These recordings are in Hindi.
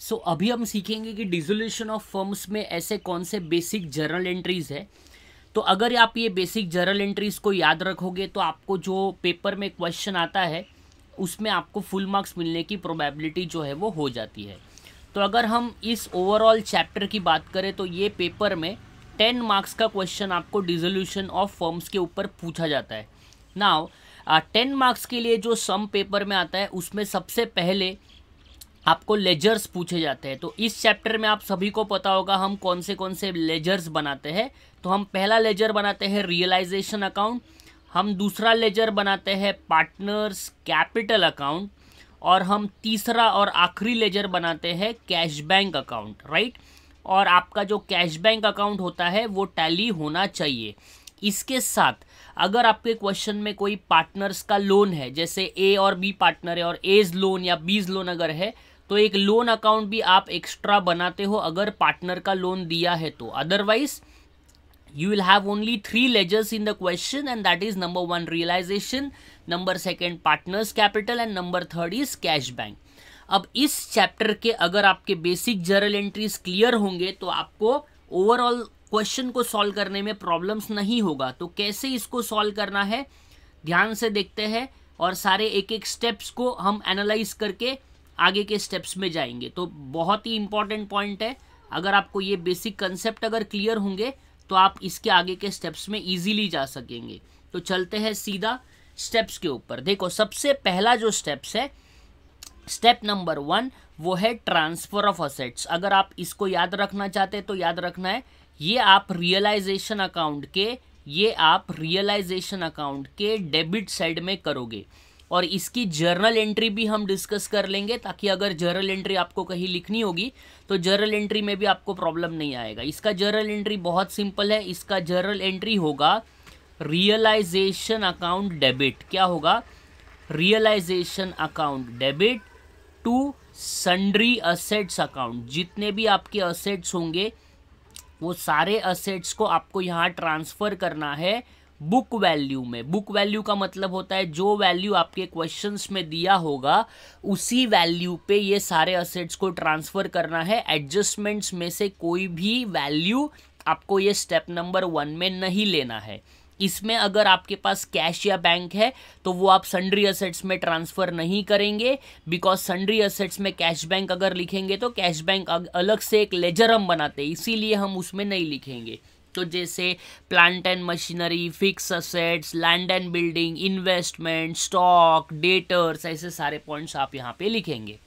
सो so, अभी हम सीखेंगे कि डिजोल्यूशन ऑफ फर्म्स में ऐसे कौन से बेसिक जर्नल एंट्रीज़ है तो अगर आप ये बेसिक जर्नल एंट्रीज़ को याद रखोगे तो आपको जो पेपर में क्वेश्चन आता है उसमें आपको फुल मार्क्स मिलने की प्रोबेबिलिटी जो है वो हो जाती है तो अगर हम इस ओवरऑल चैप्टर की बात करें तो ये पेपर में टेन मार्क्स का क्वेश्चन आपको डिजोल्यूशन ऑफ फॉर्म्स के ऊपर पूछा जाता है नाव टेन मार्क्स के लिए जो सम पेपर में आता है उसमें सबसे पहले आपको लेजर्स पूछे जाते हैं तो इस चैप्टर में आप सभी को पता होगा हम कौन से कौन से लेजर्स बनाते हैं तो हम पहला लेजर बनाते हैं रियलाइजेशन अकाउंट हम दूसरा लेजर बनाते हैं पार्टनर्स कैपिटल अकाउंट और हम तीसरा और आखिरी लेजर बनाते हैं कैश बैंक अकाउंट राइट और आपका जो कैश बैंक अकाउंट होता है वो टैली होना चाहिए इसके साथ अगर आपके क्वेश्चन में कोई पार्टनर्स का लोन है जैसे ए और बी पार्टनर है और एज लोन या बीज लोन अगर है तो एक लोन अकाउंट भी आप एक्स्ट्रा बनाते हो अगर पार्टनर का लोन दिया है तो otherwise you will have only three ledgers in the question and that is number one realization number second partners capital and number third is cash bank अब इस चैप्टर के अगर आपके बेसिक जर्नल एंट्रीज क्लियर होंगे तो आपको ओवरऑल क्वेश्चन को सॉल्व करने में प्रॉब्लम्स नहीं होगा तो कैसे इसको सॉल्व करना है ध्यान से देखते हैं और सारे एक एक स्टेप्स को हम एनालाइज करके आगे के स्टेप्स में जाएंगे तो बहुत ही इंपॉर्टेंट पॉइंट है अगर आपको ये बेसिक कंसेप्ट अगर क्लियर होंगे तो आप इसके आगे के स्टेप्स में ईजिली जा सकेंगे तो चलते हैं सीधा स्टेप्स के ऊपर देखो सबसे पहला जो स्टेप्स है स्टेप नंबर वन वो है ट्रांसफ़र ऑफ असेट्स अगर आप इसको याद रखना चाहते हैं तो याद रखना है ये आप रियलाइजेशन अकाउंट के ये आप रियलाइजेशन अकाउंट के डेबिट साइड में करोगे और इसकी जर्नल एंट्री भी हम डिस्कस कर लेंगे ताकि अगर जर्नल एंट्री आपको कहीं लिखनी होगी तो जर्नल एंट्री में भी आपको प्रॉब्लम नहीं आएगा इसका जर्नल एंट्री बहुत सिंपल है इसका जर्नल एंट्री होगा रियलाइजेशन अकाउंट डेबिट क्या होगा realisation account debit to sundry assets account जितने भी आपके असेट्स होंगे वो सारे असेट्स को आपको यहाँ ट्रांसफ़र करना है बुक वैल्यू में बुक वैल्यू का मतलब होता है जो वैल्यू आपके क्वेश्चंस में दिया होगा उसी वैल्यू पे ये सारे असेट्स को ट्रांसफ़र करना है एडजस्टमेंट्स में से कोई भी वैल्यू आपको ये स्टेप नंबर वन में नहीं लेना है इसमें अगर आपके पास कैश या बैंक है तो वो आप सन्ड्री असेट्स में ट्रांसफ़र नहीं करेंगे बिकॉज सन्ड्री असेट्स में कैश बैंक अगर लिखेंगे तो कैश बैंक अलग से एक लेजर हम बनाते हैं इसीलिए हम उसमें नहीं लिखेंगे दोस्तों जैसे plant and machinery fix assets land and building investment stock debtors ऐसे सारे पॉइंट्स आप यहाँ पे लिखेंगे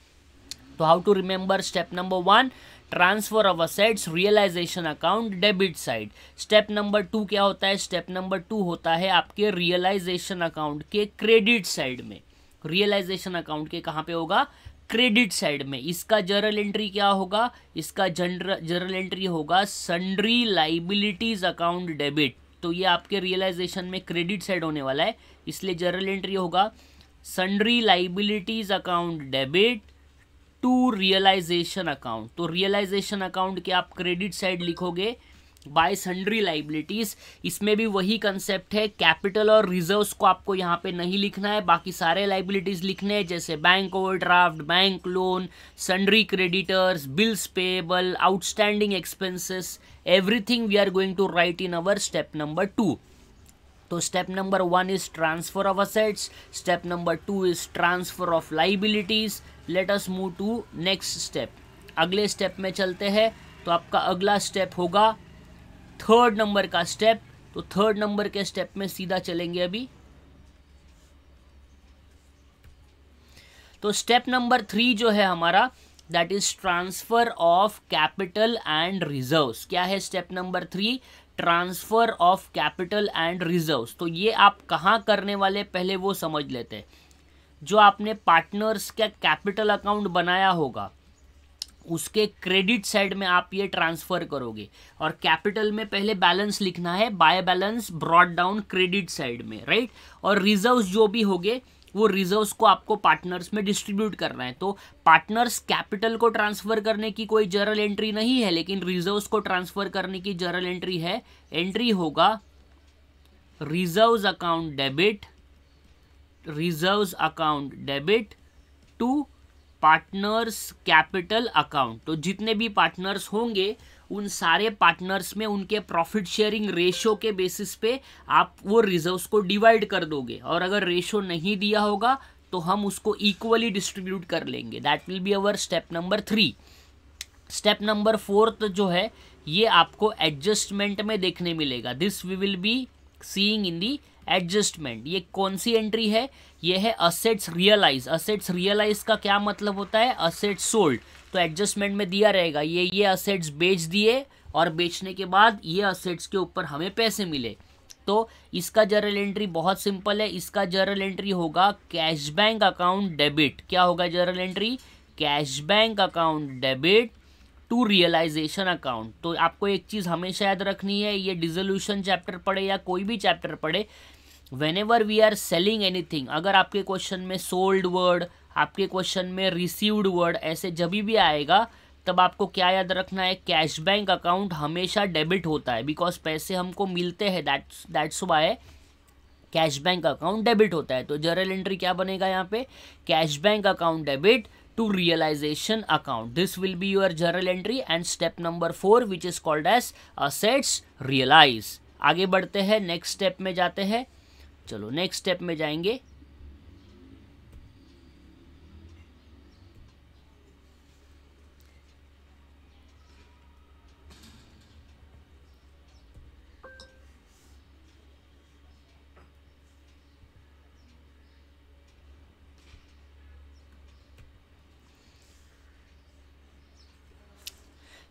तो how to remember step number one transfer of assets realization account debit side step number two क्या होता है स्टेप नंबर टू होता है आपके रियलाइजेशन अकाउंट के क्रेडिट साइड में रियलाइजेशन अकाउंट के कहाँ पे होगा क्रेडिट साइड में इसका जर्नल एंट्री क्या होगा इसका जर्नल एंट्री होगा सन्ड्री लाइबिलिटीज अकाउंट डेबिट तो ये आपके रियलाइजेशन में क्रेडिट साइड होने वाला है इसलिए जर्नल एंट्री होगा sundry liabilities account debit to realisation account तो रियलाइजेशन अकाउंट के आप क्रेडिट साइड लिखोगे बाय सन्ड्री लाइबिलिटीज़ इसमें भी वही कंसेप्ट है कैपिटल और रिजर्व्स को आपको यहाँ पे नहीं लिखना है बाकी सारे लाइबिलिटीज़ लिखने हैं जैसे bank overdraft bank loan sundry creditors bills payable outstanding expenses everything we are going to write in our step number two तो step number one is transfer of assets step number two is transfer of liabilities let us move to next step अगले स्टेप में चलते हैं तो आपका अगला स्टेप होगा थर्ड नंबर का स्टेप तो थर्ड नंबर के स्टेप में सीधा चलेंगे अभी तो स्टेप नंबर थ्री जो है हमारा that is transfer of capital and reserves क्या है step number three transfer of capital and reserves तो ये आप कहाँ करने वाले पहले वो समझ लेते हैं जो आपने पार्टनर्स का कैपिटल अकाउंट बनाया होगा उसके क्रेडिट साइड में आप ये ट्रांसफ़र करोगे और कैपिटल में पहले बैलेंस लिखना है by balance brought down credit side में राइट और रिजर्व्स जो भी होंगे वो रिजर्व्स को आपको पार्टनर्स में डिस्ट्रीब्यूट करना है तो पार्टनर्स कैपिटल को ट्रांसफ़र करने की कोई जर्नल एंट्री नहीं है लेकिन रिजर्व्स को ट्रांसफ़र करने की जर्नल एंट्री है एंट्री होगा reserves account debit reserves account debit to partners capital account तो जितने भी पार्टनर्स होंगे उन सारे पार्टनर्स में उनके प्रॉफिट शेयरिंग रेशो के बेसिस पे आप वो रिजर्व्स को डिवाइड कर दोगे और अगर रेशो नहीं दिया होगा तो हम उसको इक्वली डिस्ट्रीब्यूट कर लेंगे that will be our step number three step number fourth जो है ये आपको एडजस्टमेंट में देखने मिलेगा this we will be seeing in the adjustment ये कौन सी एंट्री है ये है असेट्स रियलाइज असेट्स रियलाइज का क्या मतलब होता है असेट्स सोल्ड तो एडजस्टमेंट में दिया रहेगा ये ये असेट्स बेच दिए और बेचने के बाद ये असेट्स के ऊपर हमें पैसे मिले तो इसका जर्नल एंट्री बहुत सिंपल है इसका जर्नल एंट्री होगा कैश बैंक अकाउंट डेबिट क्या होगा journal entry cash bank account debit to realisation account तो आपको एक चीज़ हमेशा याद रखनी है ये डिजोल्यूशन चैप्टर पढ़े या कोई भी चैप्टर पढ़े whenever we are selling anything अगर आपके क्वेश्चन में सोल्ड वर्ड आपके क्वेश्चन में रिसीव्ड वर्ड ऐसे जब भी आएगा तब आपको क्या याद रखना है कैश बैंक अकाउंट हमेशा डेबिट होता है बिकॉज पैसे हमको मिलते हैं that's that's why cash bank account debit होता है तो जर्नल एंट्री क्या बनेगा यहाँ पे cash bank account debit to realisation account this will be your journal entry and step number four which is called as assets realise आगे बढ़ते हैं नेक्स्ट स्टेप में जाते हैं चलो नेक्स्ट स्टेप में जाएंगे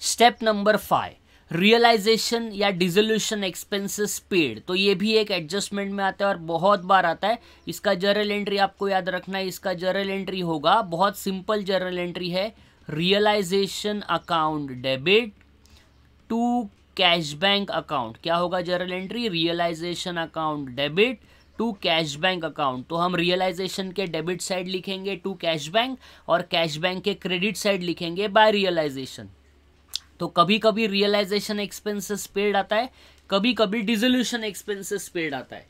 स्टेप नंबर फाइव रियलाइजेशन या डिजोल्यूशन एक्सपेंसेस पेड तो ये भी एक एडजस्टमेंट में आता है और बहुत बार आता है इसका जर्नल एंट्री आपको याद रखना है इसका जर्नल एंट्री होगा बहुत सिंपल जर्नल एंट्री है realisation account debit to cash bank account क्या होगा journal entry realisation account debit to cash bank account तो हम रियलाइजेशन के डेबिट साइड लिखेंगे टू कैश बैंक और कैश बैंक के क्रेडिट साइड लिखेंगे बाय रियलाइजेशन तो कभी कभी रियलाइजेशन एक्सपेंसेस पेड आता है कभी कभी डिजोल्यूशन एक्सपेंसेस पेड आता है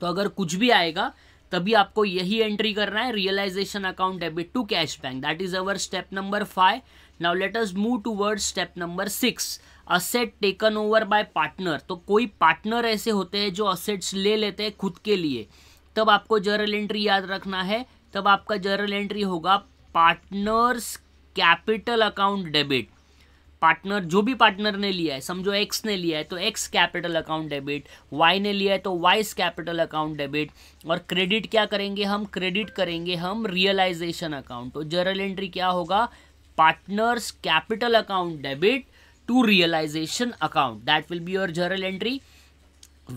तो अगर कुछ भी आएगा तभी आपको यही एंट्री करना है realisation account debit to cash bank that is our step number five now let us move to word step number six asset taken over by partner तो कोई पार्टनर ऐसे होते हैं जो असेट्स ले लेते हैं खुद के लिए तब आपको जर्नल एंट्री याद रखना है तब आपका जर्नल एंट्री होगा partners capital account debit partner जो भी पार्टनर ने लिया है समझो एक्स ने लिया है तो X capital account debit Y ने लिया है तो वाइस कैपिटल अकाउंट डेबिट और क्रेडिट क्या करेंगे हम क्रेडिट करेंगे हम रियलाइजेशन अकाउंट तो जर्नल एंट्री क्या होगा partners capital account debit to realisation account that will be your journal entry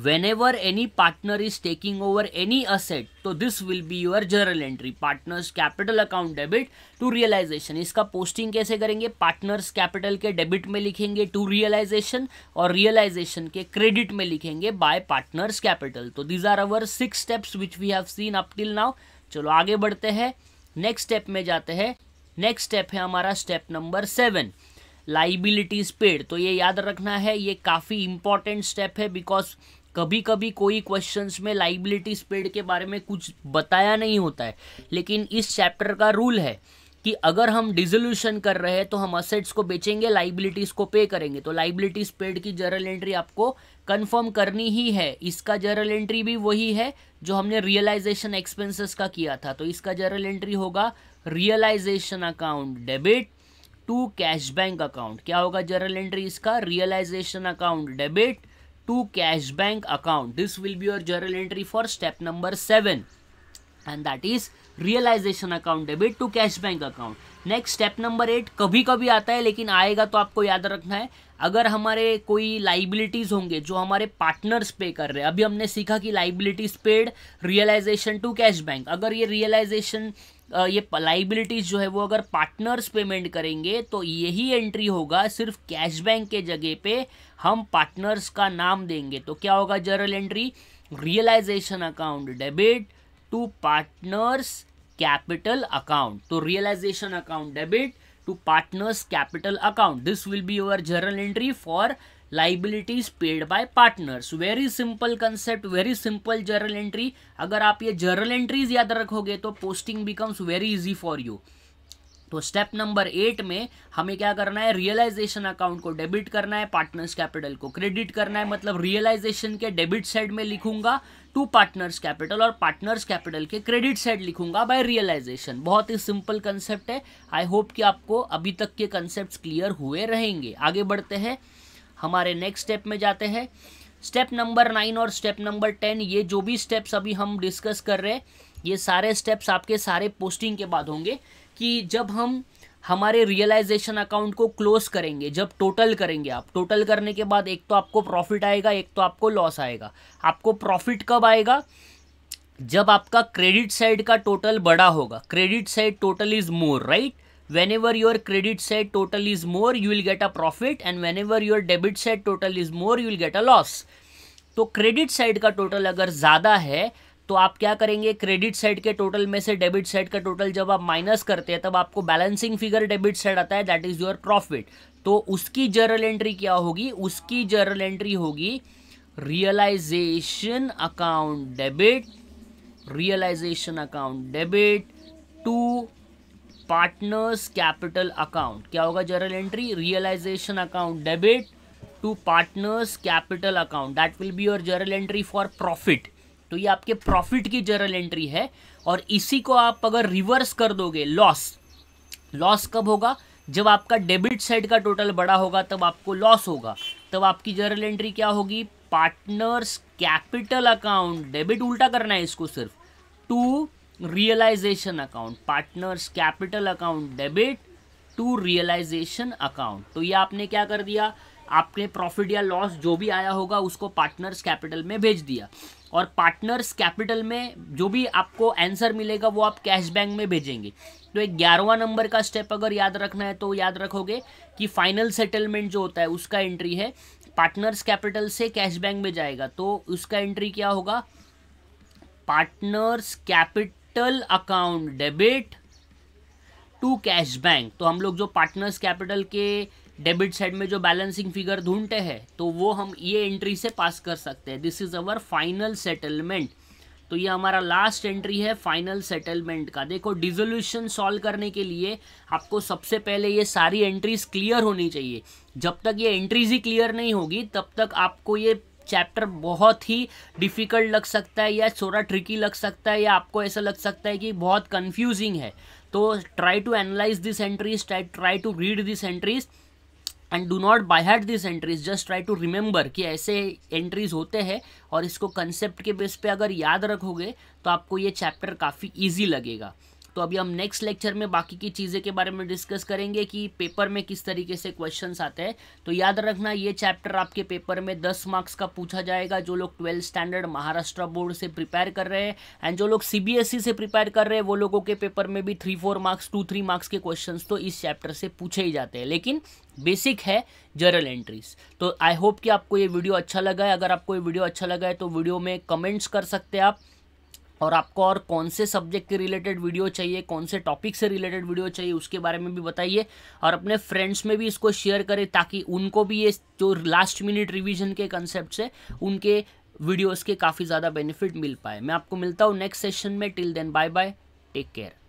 whenever any partner is taking over any asset तो this will be your general entry partners capital account debit to realisation इसका पोस्टिंग कैसे करेंगे पार्टनर्स कैपिटल के डेबिट में लिखेंगे टू रियलाइजेशन और रियलाइजेशन के क्रेडिट में लिखेंगे बाय पार्टनर्स कैपिटल तो these are our six steps which we have seen up till now चलो आगे बढ़ते हैं नेक्स्ट स्टेप में जाते हैं नेक्स्ट स्टेप है हमारा step number seven liabilities paid तो ये याद रखना है ये काफ़ी इंपॉर्टेंट स्टेप है बिकॉज कभी कभी कोई क्वेश्चंस में लाइबिलिटी स्पेड के बारे में कुछ बताया नहीं होता है लेकिन इस चैप्टर का रूल है कि अगर हम डिजोल्यूशन कर रहे हैं तो हम असेट्स को बेचेंगे लाइबिलिटीज़ को पे करेंगे तो लाइबिलिटीज पेड की जर्नल एंट्री आपको कंफर्म करनी ही है इसका जर्नल एंट्री भी वही है जो हमने रियलाइजेशन एक्सपेंसेस का किया था तो इसका जर्नल एंट्री होगा realisation account debit to cash bank account क्या होगा जर्नल एंट्री इसका realisation account debit to cash bank account. This will be your journal entry for step number 7 and that is realization account debit to cash bank account. Next step number eight कभी कभी आता है लेकिन आएगा तो आपको याद रखना है अगर हमारे कोई लाइबिलिटीज़ होंगे जो हमारे पार्टनर्स पे कर रहे हैं अभी हमने सीखा कि liabilities paid realisation to cash bank अगर ये रियलाइजेशन ये लाइबिलिटीज़ जो है वो अगर पार्टनर्स पेमेंट करेंगे तो यही एंट्री होगा सिर्फ कैश बैंक के जगह पे हम पार्टनर्स का नाम देंगे तो क्या होगा journal entry realisation account debit to partners capital account तो realisation account debit to partners capital account this will be your journal entry for liabilities paid by partners very simple concept very simple journal entry अगर आप ये जर्नल एंट्रीज याद रखोगे तो posting becomes very easy for you तो स्टेप नंबर एट में हमें क्या करना है रियलाइजेशन अकाउंट को डेबिट करना है पार्टनर्स कैपिटल को क्रेडिट करना है मतलब रियलाइजेशन के डेबिट साइड में लिखूंगा टू पार्टनर्स कैपिटल और पार्टनर्स कैपिटल के क्रेडिट साइड लिखूंगा बाय रियलाइजेशन बहुत ही सिंपल कंसेप्ट है आई होप कि आपको अभी तक के कंसेप्ट क्लियर हुए रहेंगे आगे बढ़ते हैं हमारे नेक्स्ट स्टेप में जाते हैं स्टेप नंबर नाइन और स्टेप नंबर टेन ये जो भी स्टेप्स अभी हम डिस्कस कर रहे हैं ये सारे स्टेप्स आपके सारे पोस्टिंग के बाद होंगे कि जब हम हमारे रियलाइजेशन अकाउंट को क्लोज करेंगे जब टोटल करेंगे आप टोटल करने के बाद एक तो आपको प्रॉफिट आएगा एक तो आपको लॉस आएगा आपको प्रॉफिट कब आएगा जब आपका क्रेडिट साइड का टोटल बड़ा होगा credit side total is more right whenever your credit side total is more you will get a profit and whenever your debit side total is more you will get a loss तो क्रेडिट साइड का टोटल अगर ज़्यादा है तो आप क्या करेंगे क्रेडिट साइड के टोटल में से डेबिट साइड का टोटल जब आप माइनस करते हैं तब आपको बैलेंसिंग फिगर डेबिट साइड आता है दैट इज़ योर प्रॉफिट तो उसकी जर्नल एंट्री क्या होगी उसकी जर्नल एंट्री होगी realisation account debit realisation account debit to partners capital account क्या होगा journal entry realisation account debit to partners capital account that will be your journal entry for profit तो ये आपके प्रॉफिट की जर्नल एंट्री है और इसी को आप अगर रिवर्स कर दोगे लॉस लॉस कब होगा जब आपका डेबिट साइड का टोटल बड़ा होगा तब आपको लॉस होगा तब आपकी जर्नल एंट्री क्या होगी पार्टनर्स कैपिटल अकाउंट डेबिट उल्टा करना है इसको सिर्फ to realisation account partners capital account debit to realisation account तो ये आपने क्या कर दिया आपने प्रॉफिट या लॉस जो भी आया होगा उसको पार्टनर्स कैपिटल में भेज दिया और पार्टनर्स कैपिटल में जो भी आपको आंसर मिलेगा वो आप कैश बैंक में भेजेंगे तो एक ग्यारहवा नंबर का स्टेप अगर याद रखना है तो याद रखोगे कि फाइनल सेटलमेंट जो होता है उसका एंट्री है पार्टनर्स कैपिटल से कैश बैंक में जाएगा तो उसका एंट्री क्या होगा partners capital account debit to cash bank तो हम लोग जो पार्टनर्स कैपिटल के डेबिट साइड में जो बैलेंसिंग फिगर ढूंढते हैं तो वो हम ये एंट्री से पास कर सकते हैं this is our final settlement तो ये हमारा लास्ट एंट्री है फाइनल सेटलमेंट का देखो डिजोल्यूशन सॉल्व करने के लिए आपको सबसे पहले ये सारी एंट्रीज क्लियर होनी चाहिए जब तक ये एंट्रीज ही क्लियर नहीं होगी तब तक आपको ये चैप्टर बहुत ही डिफ़िकल्ट लग सकता है या थोड़ा ट्रिकी लग सकता है या आपको ऐसा लग सकता है कि बहुत कन्फ्यूजिंग है तो try to analyse this entries try to read this entries and do not by heart this entries just try to remember कि ऐसे एंट्रीज होते हैं और इसको कंसेप्ट के बेस पे अगर याद रखोगे तो आपको ये चैप्टर काफ़ी ईजी लगेगा तो अभी हम नेक्स्ट लेक्चर में बाकी की चीज़ें के बारे में डिस्कस करेंगे कि पेपर में किस तरीके से क्वेश्चंस आते हैं तो याद रखना ये चैप्टर आपके पेपर में दस मार्क्स का पूछा जाएगा जो लोग ट्वेल्थ स्टैंडर्ड महाराष्ट्र बोर्ड से प्रिपेयर कर रहे हैं एंड जो लोग सी से प्रिपेयर कर रहे हैं वो लोगों के पेपर में भी three four marks two three marks के क्वेश्चन तो इस चैप्टर से पूछे ही जाते हैं लेकिन बेसिक है जर्नल एंट्रीज तो आई होप कि आपको ये वीडियो अच्छा लगा है अगर आपको ये वीडियो अच्छा लगा है तो वीडियो में कमेंट्स कर सकते हैं आप और आपको और कौन से सब्जेक्ट के रिलेटेड वीडियो चाहिए कौन से टॉपिक से रिलेटेड वीडियो चाहिए उसके बारे में भी बताइए और अपने फ्रेंड्स में भी इसको शेयर करें ताकि उनको भी ये जो लास्ट मिनट रिविजन के कंसेप्ट से उनके वीडियोज़ के काफ़ी ज़्यादा बेनिफिट मिल पाए मैं आपको मिलता हूँ नेक्स्ट सेशन में till then bye bye take care